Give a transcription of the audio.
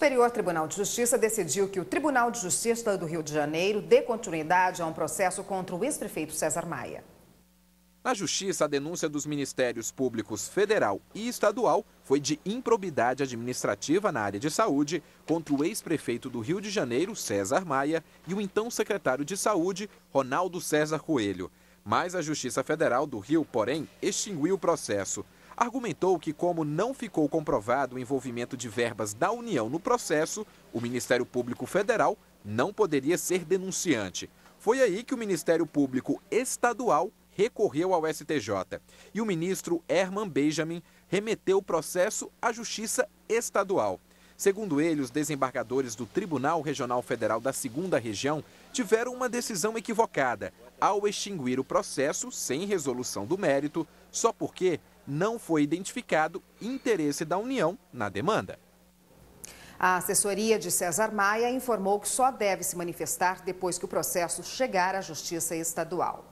Superior Tribunal de Justiça decidiu que o Tribunal de Justiça do Rio de Janeiro dê continuidade a um processo contra o ex-prefeito César Maia. Na Justiça, a denúncia dos Ministérios Públicos Federal e Estadual foi de improbidade administrativa na área de saúde contra o ex-prefeito do Rio de Janeiro, César Maia, e o então secretário de Saúde, Ronaldo César Coelho. Mas a Justiça Federal do Rio, porém, extinguiu o processo argumentou que, como não ficou comprovado o envolvimento de verbas da União no processo, o Ministério Público Federal não poderia ser denunciante. Foi aí que o Ministério Público Estadual recorreu ao STJ e o ministro Herman Benjamin remeteu o processo à Justiça Estadual. Segundo ele, os desembargadores do Tribunal Regional Federal da Segunda Região tiveram uma decisão equivocada ao extinguir o processo sem resolução do mérito, só porque não foi identificado interesse da União na demanda. A assessoria de César Maia informou que só deve se manifestar depois que o processo chegar à Justiça Estadual.